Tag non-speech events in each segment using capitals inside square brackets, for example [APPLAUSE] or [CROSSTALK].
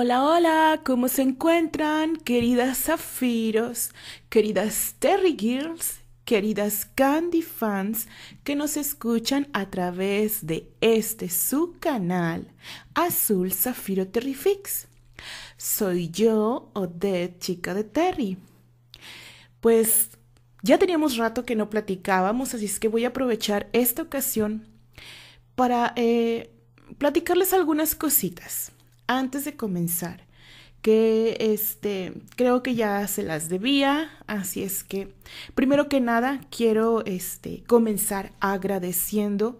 Hola, hola, ¿cómo se encuentran, queridas zafiros, queridas Terry Girls, queridas Candy fans que nos escuchan a través de este su canal, Azul Zafiro Fix? Soy yo, Odette, chica de Terry. Pues ya teníamos rato que no platicábamos, así es que voy a aprovechar esta ocasión para eh, platicarles algunas cositas antes de comenzar, que este, creo que ya se las debía, así es que primero que nada quiero este, comenzar agradeciendo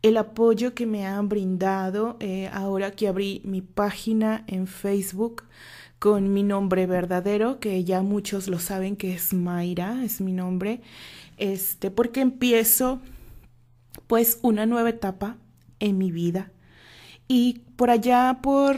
el apoyo que me han brindado eh, ahora que abrí mi página en Facebook con mi nombre verdadero, que ya muchos lo saben que es Mayra, es mi nombre, este, porque empiezo pues una nueva etapa en mi vida y por allá, por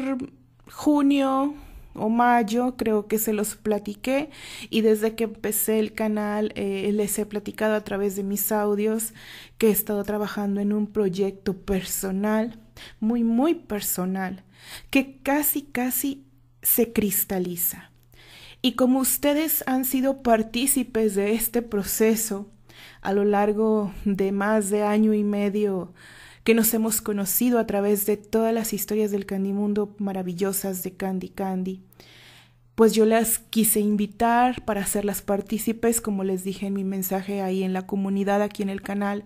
junio o mayo, creo que se los platiqué y desde que empecé el canal eh, les he platicado a través de mis audios que he estado trabajando en un proyecto personal, muy, muy personal, que casi, casi se cristaliza. Y como ustedes han sido partícipes de este proceso a lo largo de más de año y medio que nos hemos conocido a través de todas las historias del Mundo maravillosas de Candy Candy. Pues yo las quise invitar para hacerlas partícipes, como les dije en mi mensaje ahí en la comunidad, aquí en el canal.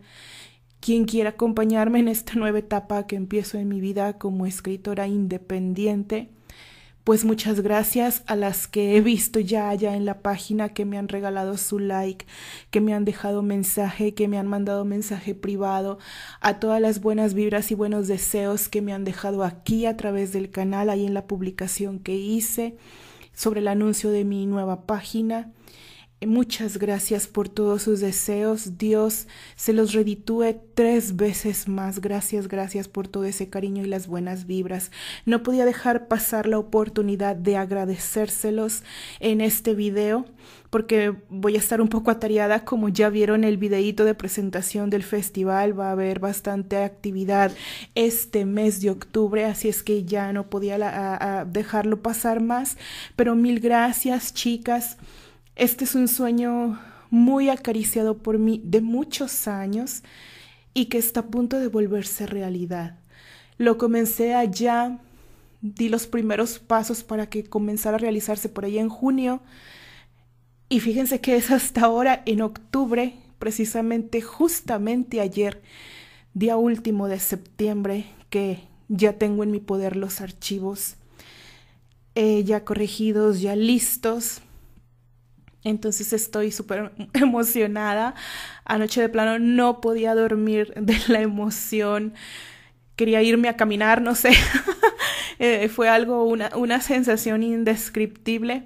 Quien quiera acompañarme en esta nueva etapa que empiezo en mi vida como escritora independiente, pues muchas gracias a las que he visto ya allá en la página que me han regalado su like, que me han dejado mensaje, que me han mandado mensaje privado, a todas las buenas vibras y buenos deseos que me han dejado aquí a través del canal, ahí en la publicación que hice sobre el anuncio de mi nueva página. Muchas gracias por todos sus deseos. Dios se los reditúe tres veces más. Gracias, gracias por todo ese cariño y las buenas vibras. No podía dejar pasar la oportunidad de agradecérselos en este video porque voy a estar un poco atareada, como ya vieron el videito de presentación del festival, va a haber bastante actividad este mes de octubre, así es que ya no podía dejarlo pasar más, pero mil gracias chicas. Este es un sueño muy acariciado por mí de muchos años y que está a punto de volverse realidad. Lo comencé allá, di los primeros pasos para que comenzara a realizarse por ahí en junio y fíjense que es hasta ahora en octubre, precisamente justamente ayer, día último de septiembre, que ya tengo en mi poder los archivos eh, ya corregidos, ya listos entonces estoy súper [LAUGHS] emocionada. Anoche de plano no podía dormir [LAUGHS] de la emoción. Quería irme a caminar, no sé. [LAUGHS] Eh, fue algo, una, una sensación indescriptible.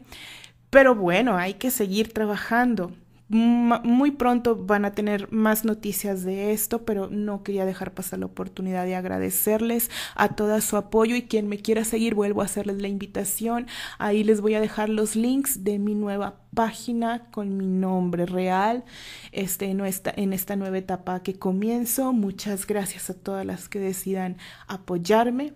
Pero bueno, hay que seguir trabajando muy pronto van a tener más noticias de esto, pero no quería dejar pasar la oportunidad de agradecerles a toda su apoyo y quien me quiera seguir vuelvo a hacerles la invitación. Ahí les voy a dejar los links de mi nueva página con mi nombre real este, en esta nueva etapa que comienzo. Muchas gracias a todas las que decidan apoyarme.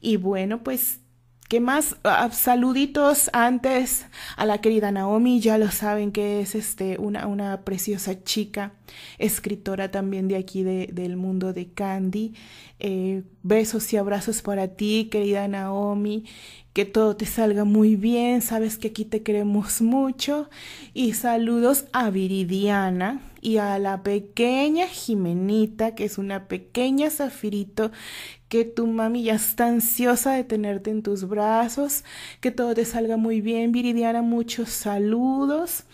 Y bueno, pues ¿Qué más? saluditos antes a la querida Naomi, ya lo saben que es este, una, una preciosa chica, escritora también de aquí del mundo de Candy. Eh, besos y abrazos para ti, querida Naomi, que todo te salga muy bien, sabes que aquí te queremos mucho. Y saludos a Viridiana, y a la pequeña Jimenita, que es una pequeña zafirito, que tu mami ya está ansiosa de tenerte en tus brazos, que todo te salga muy bien, Viridiana, muchos saludos.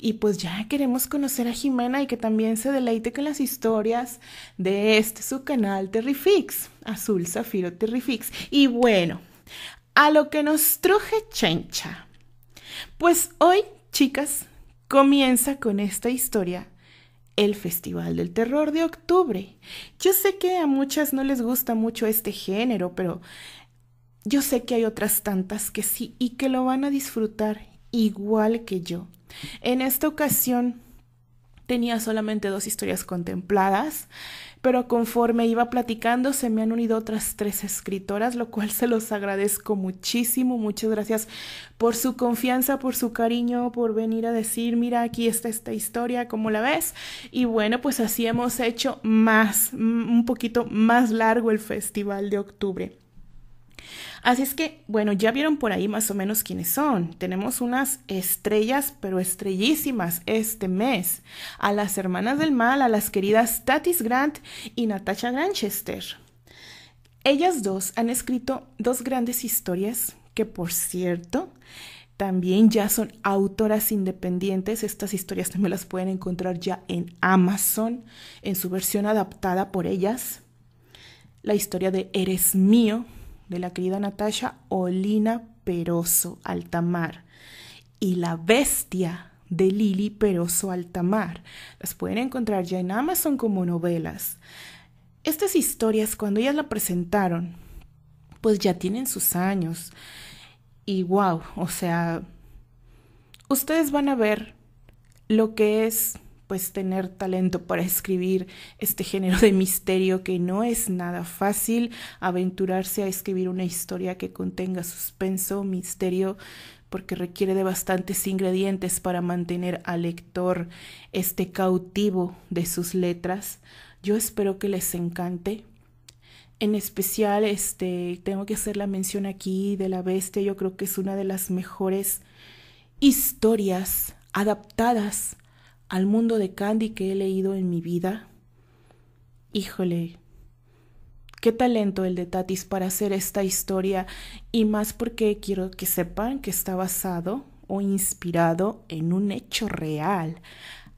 Y pues ya queremos conocer a Jimena y que también se deleite con las historias de este su canal Terrifix, Azul Zafiro Terrifix. Y bueno, a lo que nos truje Chencha. Pues hoy, chicas, comienza con esta historia el Festival del Terror de Octubre. Yo sé que a muchas no les gusta mucho este género, pero yo sé que hay otras tantas que sí y que lo van a disfrutar igual que yo. En esta ocasión tenía solamente dos historias contempladas pero conforme iba platicando se me han unido otras tres escritoras, lo cual se los agradezco muchísimo. Muchas gracias por su confianza, por su cariño, por venir a decir, mira, aquí está esta historia, ¿cómo la ves? Y bueno, pues así hemos hecho más, un poquito más largo el festival de octubre. Así es que, bueno, ya vieron por ahí más o menos quiénes son. Tenemos unas estrellas, pero estrellísimas este mes. A las hermanas del mal, a las queridas Tatis Grant y Natasha Granchester. Ellas dos han escrito dos grandes historias que, por cierto, también ya son autoras independientes. Estas historias también las pueden encontrar ya en Amazon, en su versión adaptada por ellas. La historia de Eres mío, de la querida Natasha Olina Peroso Altamar y La Bestia de Lili Peroso Altamar. Las pueden encontrar ya en Amazon como novelas. Estas historias, cuando ellas la presentaron, pues ya tienen sus años. Y wow, o sea, ustedes van a ver lo que es pues tener talento para escribir este género de misterio que no es nada fácil, aventurarse a escribir una historia que contenga suspenso, misterio, porque requiere de bastantes ingredientes para mantener al lector este cautivo de sus letras. Yo espero que les encante. En especial, este, tengo que hacer la mención aquí de La Bestia. Yo creo que es una de las mejores historias adaptadas al mundo de Candy que he leído en mi vida? Híjole, qué talento el de Tatis para hacer esta historia y más porque quiero que sepan que está basado o inspirado en un hecho real.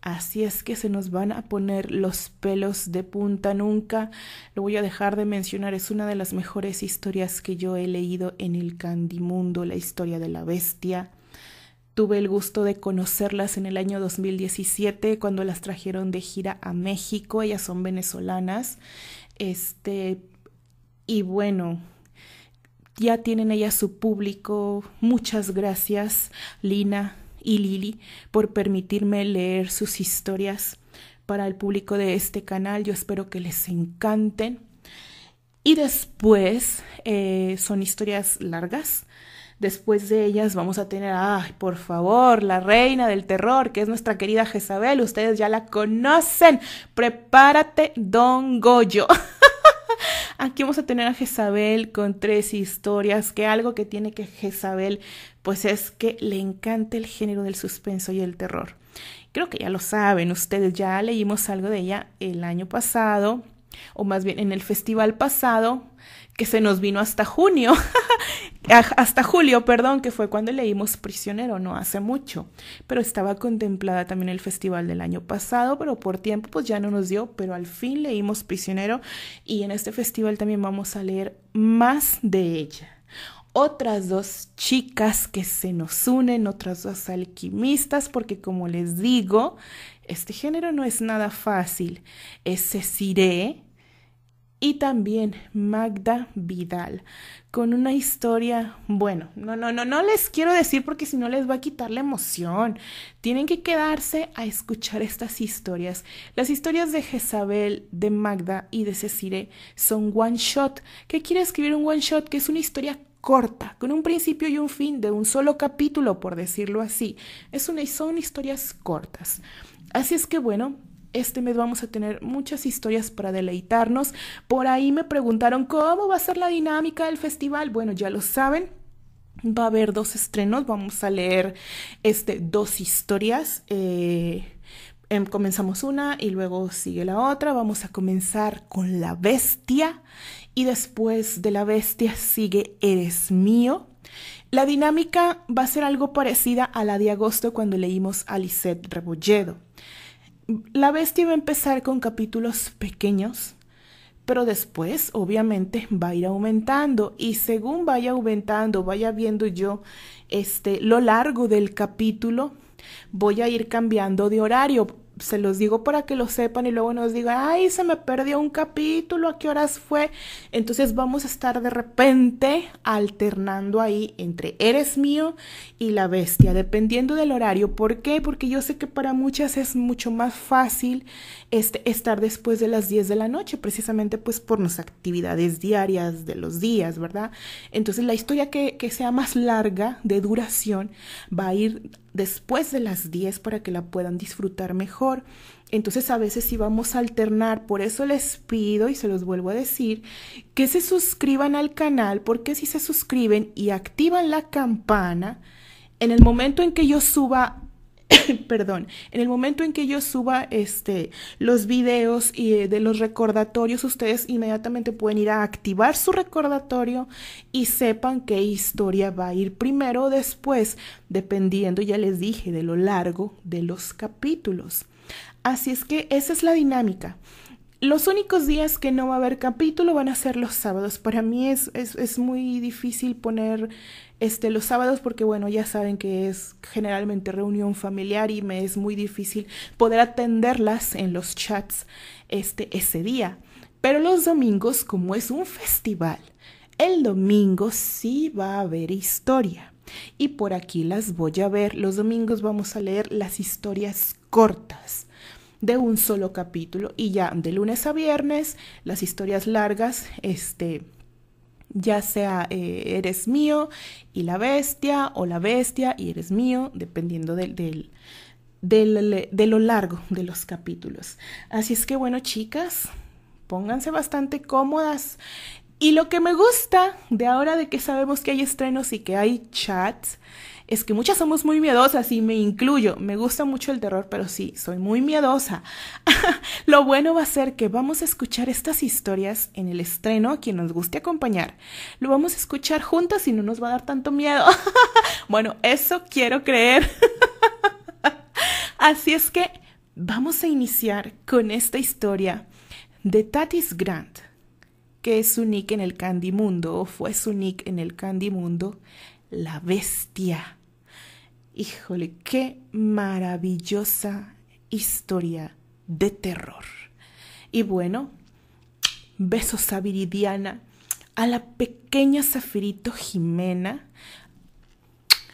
Así es que se nos van a poner los pelos de punta nunca. Lo voy a dejar de mencionar, es una de las mejores historias que yo he leído en el Mundo, la historia de la bestia. Tuve el gusto de conocerlas en el año 2017 cuando las trajeron de gira a México. Ellas son venezolanas. Este, y bueno, ya tienen ellas su público. Muchas gracias, Lina y Lili, por permitirme leer sus historias para el público de este canal. Yo espero que les encanten. Y después eh, son historias largas Después de ellas vamos a tener, ay, por favor, la reina del terror, que es nuestra querida Jezabel. Ustedes ya la conocen. Prepárate, don Goyo. [LAUGHS] Aquí vamos a tener a Jezabel con tres historias, que algo que tiene que Jezabel, pues es que le encanta el género del suspenso y el terror. Creo que ya lo saben, ustedes ya leímos algo de ella el año pasado, o más bien en el festival pasado, que se nos vino hasta junio. [LAUGHS] hasta julio, perdón, que fue cuando leímos Prisionero, no hace mucho, pero estaba contemplada también el festival del año pasado, pero por tiempo pues ya no nos dio, pero al fin leímos Prisionero y en este festival también vamos a leer más de ella. Otras dos chicas que se nos unen, otras dos alquimistas, porque como les digo, este género no es nada fácil. Es siré y también Magda Vidal con una historia, bueno, no, no, no, no les quiero decir porque si no les va a quitar la emoción. Tienen que quedarse a escuchar estas historias. Las historias de Jezabel, de Magda y de Cecire son one shot. ¿Qué quiere escribir un one shot? Que es una historia corta, con un principio y un fin de un solo capítulo, por decirlo así. Es una, son historias cortas. Así es que bueno, este mes vamos a tener muchas historias para deleitarnos. Por ahí me preguntaron cómo va a ser la dinámica del festival. Bueno, ya lo saben. Va a haber dos estrenos. Vamos a leer este, dos historias. Eh, em, comenzamos una y luego sigue la otra. Vamos a comenzar con La Bestia. Y después de La Bestia sigue Eres mío. La dinámica va a ser algo parecida a la de agosto cuando leímos a Lisette Rebolledo la bestia va a empezar con capítulos pequeños, pero después obviamente va a ir aumentando y según vaya aumentando, vaya viendo yo este lo largo del capítulo, voy a ir cambiando de horario se los digo para que lo sepan y luego nos digan, ay, se me perdió un capítulo, ¿a qué horas fue? Entonces vamos a estar de repente alternando ahí entre eres mío y la bestia, dependiendo del horario. ¿Por qué? Porque yo sé que para muchas es mucho más fácil este, estar después de las 10 de la noche, precisamente pues por las actividades diarias de los días, ¿verdad? Entonces la historia que, que sea más larga de duración va a ir después de las 10 para que la puedan disfrutar mejor. Entonces a veces sí vamos a alternar, por eso les pido y se los vuelvo a decir que se suscriban al canal porque si se suscriben y activan la campana, en el momento en que yo suba [COUGHS] perdón, en el momento en que yo suba este, los videos y eh, de los recordatorios, ustedes inmediatamente pueden ir a activar su recordatorio y sepan qué historia va a ir primero o después, dependiendo, ya les dije, de lo largo de los capítulos. Así es que esa es la dinámica. Los únicos días que no va a haber capítulo van a ser los sábados. Para mí es, es muy difícil poner este, los sábados, porque bueno, ya saben que es generalmente reunión familiar y me es muy difícil poder atenderlas en los chats este, ese día. Pero los domingos, como es un festival, el domingo sí va a haber historia. Y por aquí las voy a ver. Los domingos vamos a leer las historias cortas de un solo capítulo. Y ya de lunes a viernes, las historias largas, este, ya sea eh, eres mío y la bestia o la bestia y eres mío, dependiendo del, del, de lo largo de los capítulos. Así es que bueno, chicas, pónganse bastante cómodas. Y lo que me gusta de ahora de que sabemos que hay estrenos y que hay chats es que muchas somos muy miedosas y me incluyo. Me gusta mucho el terror, pero sí, soy muy miedosa. [LAUGHS] Lo bueno va a ser que vamos a escuchar estas historias en el estreno, a quien nos guste acompañar. Lo vamos a escuchar juntas y no nos va a dar tanto miedo. [LAUGHS] bueno, eso quiero creer. [LAUGHS] Así es que vamos a iniciar con esta historia de Tatis Grant, que es su nick en el Candy Mundo, o fue su nick en el Candy Mundo, la bestia. Híjole, qué maravillosa historia de terror. Y bueno, besos a Viridiana, a la pequeña Zafirito Jimena,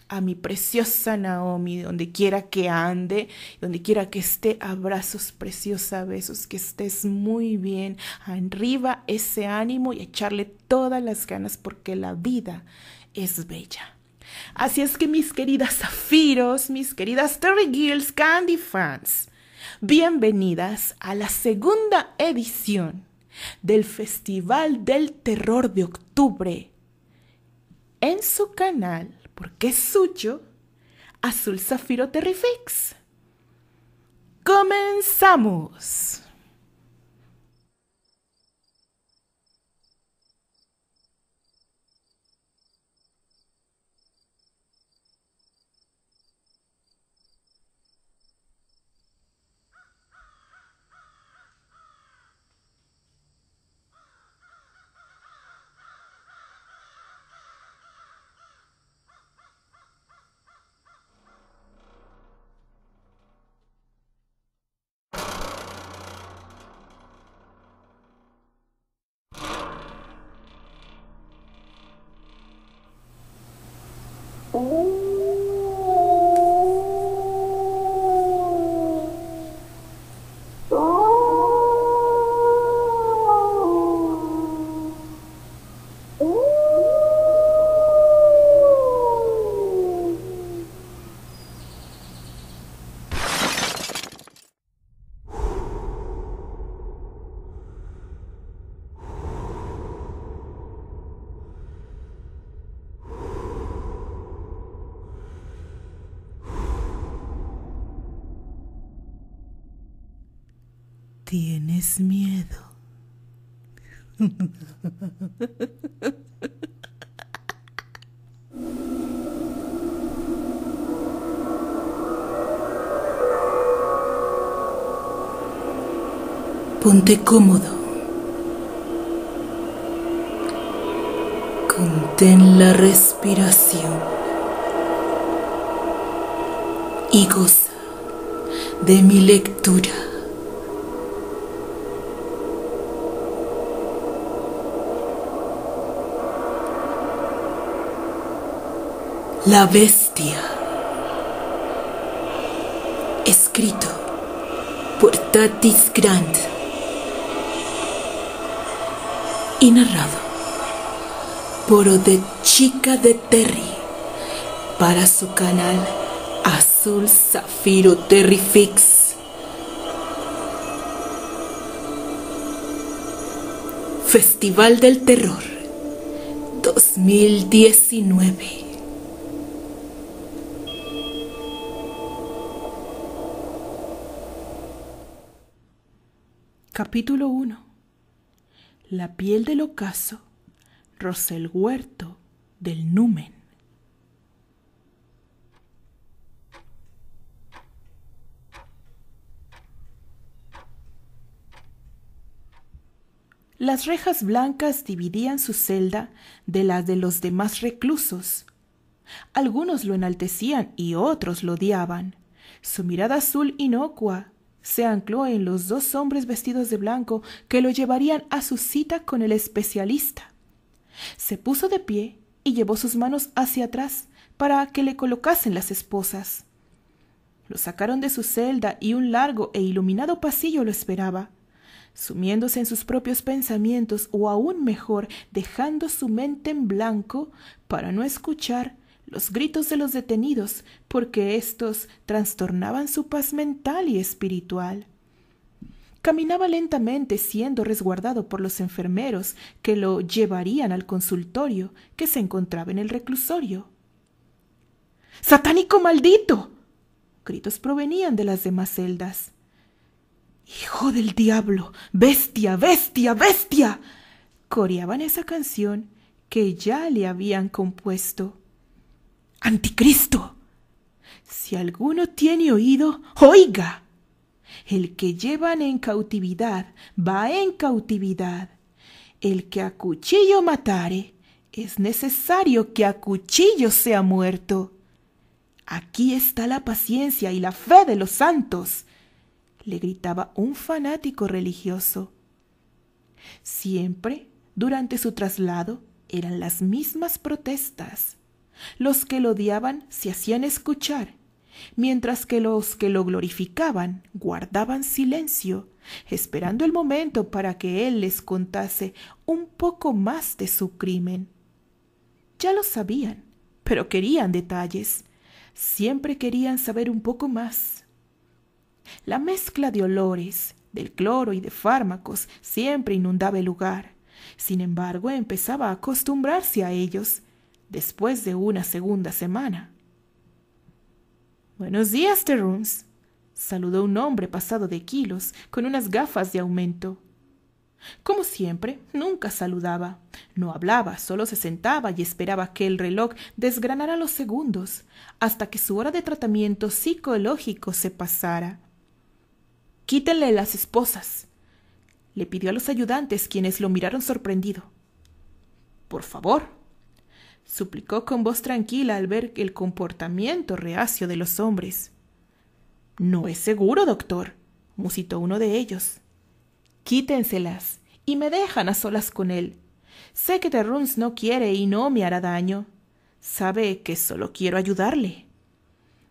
a mi preciosa Naomi, donde quiera que ande, donde quiera que esté, abrazos preciosa, besos, que estés muy bien, arriba ese ánimo y echarle todas las ganas porque la vida es bella. Así es que mis queridas zafiros, mis queridas Terry Girls, Candy fans, bienvenidas a la segunda edición del Festival del Terror de Octubre en su canal, porque es suyo, Azul Zafiro Terrifix. ¡Comenzamos! tienes miedo. Ponte cómodo. Contén la respiración y goza de mi lectura. La bestia. Escrito por Tatis Grant. Y narrado por de Chica de Terry para su canal Azul Zafiro Terry Fix. Festival del Terror 2019. Capítulo 1. La piel del ocaso, el Huerto del Numen. Las rejas blancas dividían su celda de las de los demás reclusos. Algunos lo enaltecían y otros lo odiaban. Su mirada azul inocua se ancló en los dos hombres vestidos de blanco que lo llevarían a su cita con el especialista. Se puso de pie y llevó sus manos hacia atrás para que le colocasen las esposas. Lo sacaron de su celda y un largo e iluminado pasillo lo esperaba sumiéndose en sus propios pensamientos o aún mejor dejando su mente en blanco para no escuchar los gritos de los detenidos, porque éstos trastornaban su paz mental y espiritual. Caminaba lentamente siendo resguardado por los enfermeros que lo llevarían al consultorio que se encontraba en el reclusorio. ¡Satánico maldito! Gritos provenían de las demás celdas. ¡Hijo del diablo! ¡Bestia! ¡Bestia! ¡Bestia! coreaban esa canción que ya le habían compuesto anticristo. Si alguno tiene oído, oiga. El que llevan en cautividad va en cautividad. El que a cuchillo matare, es necesario que a cuchillo sea muerto. Aquí está la paciencia y la fe de los santos, le gritaba un fanático religioso. Siempre, durante su traslado, eran las mismas protestas. Los que lo odiaban se hacían escuchar, mientras que los que lo glorificaban guardaban silencio, esperando el momento para que él les contase un poco más de su crimen. Ya lo sabían, pero querían detalles. Siempre querían saber un poco más. La mezcla de olores, del cloro y de fármacos siempre inundaba el lugar. Sin embargo, empezaba a acostumbrarse a ellos después de una segunda semana. Buenos días, Terrums, saludó un hombre pasado de kilos con unas gafas de aumento. Como siempre, nunca saludaba. No hablaba, solo se sentaba y esperaba que el reloj desgranara los segundos, hasta que su hora de tratamiento psicológico se pasara. Quítenle las esposas, le pidió a los ayudantes quienes lo miraron sorprendido. Por favor, suplicó con voz tranquila al ver el comportamiento reacio de los hombres. No es seguro, doctor, musitó uno de ellos. Quítenselas y me dejan a solas con él. Sé que Terruns no quiere y no me hará daño. Sabe que solo quiero ayudarle.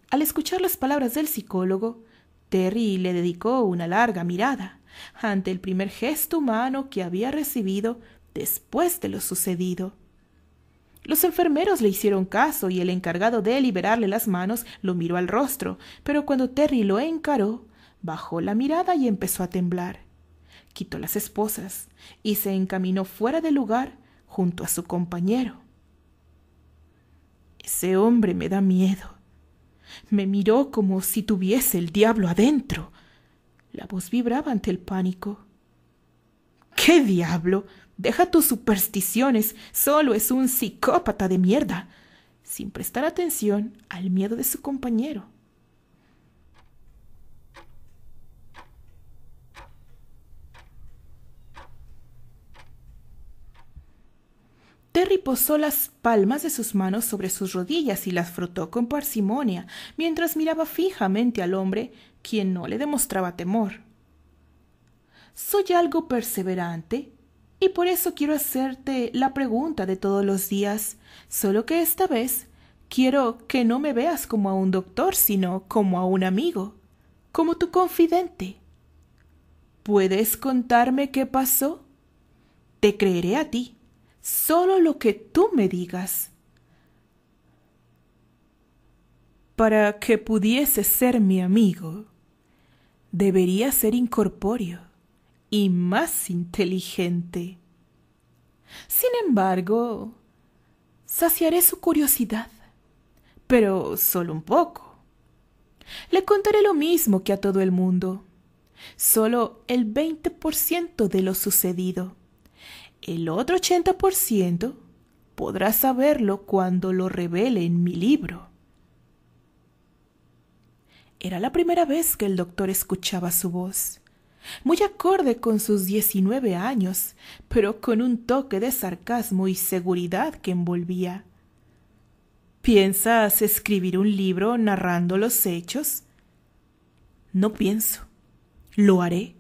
Al escuchar las palabras del psicólogo, Terry le dedicó una larga mirada ante el primer gesto humano que había recibido después de lo sucedido. Los enfermeros le hicieron caso y el encargado de liberarle las manos lo miró al rostro, pero cuando Terry lo encaró, bajó la mirada y empezó a temblar. Quitó las esposas y se encaminó fuera del lugar junto a su compañero. Ese hombre me da miedo. Me miró como si tuviese el diablo adentro. La voz vibraba ante el pánico. ¿Qué diablo? Deja tus supersticiones, solo es un psicópata de mierda, sin prestar atención al miedo de su compañero. Terry posó las palmas de sus manos sobre sus rodillas y las frotó con parsimonia mientras miraba fijamente al hombre, quien no le demostraba temor. Soy algo perseverante, y por eso quiero hacerte la pregunta de todos los días, solo que esta vez quiero que no me veas como a un doctor, sino como a un amigo, como tu confidente. ¿Puedes contarme qué pasó? Te creeré a ti, solo lo que tú me digas. Para que pudiese ser mi amigo, debería ser incorpóreo y más inteligente. Sin embargo, saciaré su curiosidad, pero solo un poco. Le contaré lo mismo que a todo el mundo, solo el veinte por ciento de lo sucedido. El otro ochenta por ciento podrá saberlo cuando lo revele en mi libro. Era la primera vez que el doctor escuchaba su voz muy acorde con sus diecinueve años, pero con un toque de sarcasmo y seguridad que envolvía. ¿Piensas escribir un libro narrando los hechos? No pienso. Lo haré.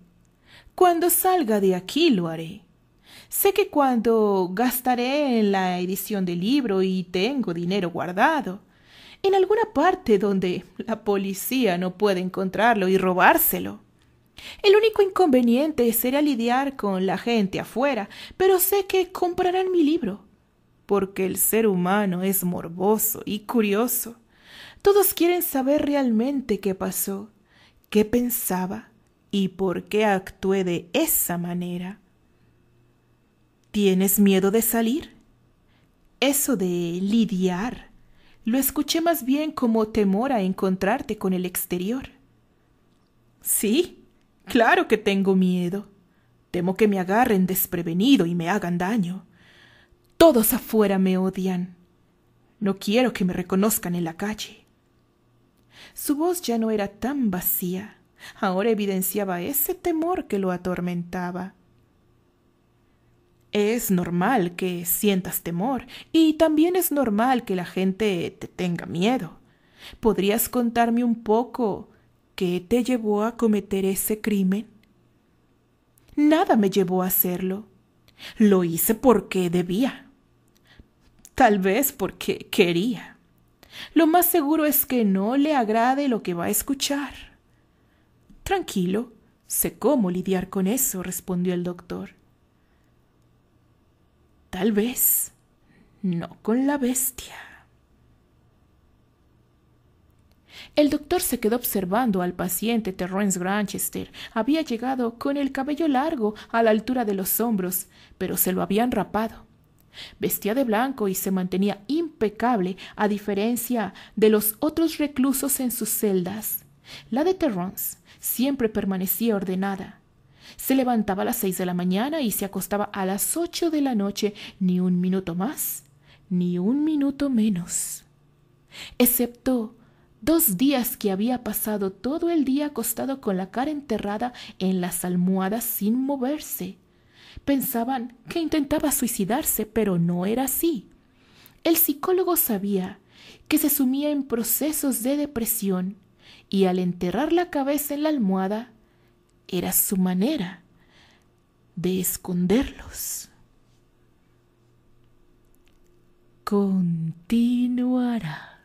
Cuando salga de aquí lo haré. Sé que cuando gastaré en la edición del libro y tengo dinero guardado, en alguna parte donde la policía no puede encontrarlo y robárselo. El único inconveniente será lidiar con la gente afuera, pero sé que comprarán mi libro, porque el ser humano es morboso y curioso. Todos quieren saber realmente qué pasó, qué pensaba y por qué actué de esa manera. ¿Tienes miedo de salir? Eso de lidiar lo escuché más bien como temor a encontrarte con el exterior. Sí, Claro que tengo miedo. Temo que me agarren desprevenido y me hagan daño. Todos afuera me odian. No quiero que me reconozcan en la calle. Su voz ya no era tan vacía. Ahora evidenciaba ese temor que lo atormentaba. Es normal que sientas temor y también es normal que la gente te tenga miedo. ¿Podrías contarme un poco qué te llevó a cometer ese crimen? Nada me llevó a hacerlo. Lo hice porque debía. Tal vez porque quería. Lo más seguro es que no le agrade lo que va a escuchar. Tranquilo, sé cómo lidiar con eso, respondió el doctor. Tal vez, no con la bestia. El doctor se quedó observando al paciente Terrence Granchester. Había llegado con el cabello largo a la altura de los hombros, pero se lo habían rapado. Vestía de blanco y se mantenía impecable a diferencia de los otros reclusos en sus celdas. La de Terrence siempre permanecía ordenada. Se levantaba a las seis de la mañana y se acostaba a las ocho de la noche, ni un minuto más, ni un minuto menos. Excepto Dos días que había pasado todo el día acostado con la cara enterrada en las almohadas sin moverse. Pensaban que intentaba suicidarse, pero no era así. El psicólogo sabía que se sumía en procesos de depresión y al enterrar la cabeza en la almohada era su manera de esconderlos. Continuará.